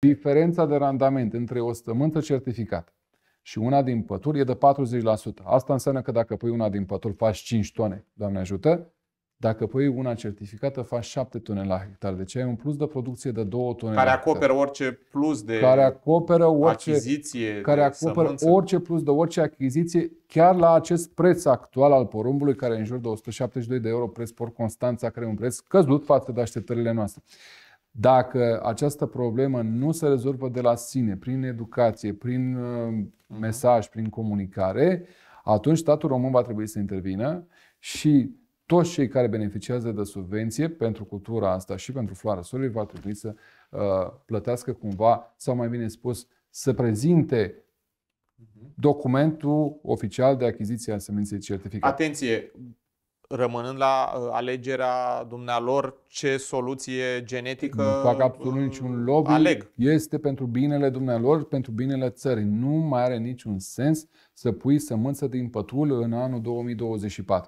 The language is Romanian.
Diferența de randament între o stământă certificată și una din pături e de 40%. Asta înseamnă că dacă pui una din pături faci 5 tone, Doamne ajută, dacă pui una certificată, faci 7 tone la hectare. Deci ai un plus de producție de 2 tone Care acoperă orice plus de care acoperă orice, achiziție. Care acoperă sămânță. orice plus de orice achiziție, chiar la acest preț actual al porumbului, care e în jur de 172 de euro, preț por Constanța, care e un preț căzut față de așteptările noastre. Dacă această problemă nu se rezolvă de la sine, prin educație, prin uh, mhm. mesaj, prin comunicare, atunci statul român va trebui să intervină și toți cei care beneficiază de subvenție pentru cultura asta și pentru floarea solului va trebui să uh, plătească cumva, sau mai bine spus, să prezinte mhm. documentul oficial de achiziție a seminței certificate. Atenție, rămânând la uh, alegerea dumnealor ce soluție genetică Nu fac absolut uh, niciun lobby. Aleg. Este pentru binele dumnealor, pentru binele țării. Nu mai are niciun sens să pui sămânță din pătul în anul 2024.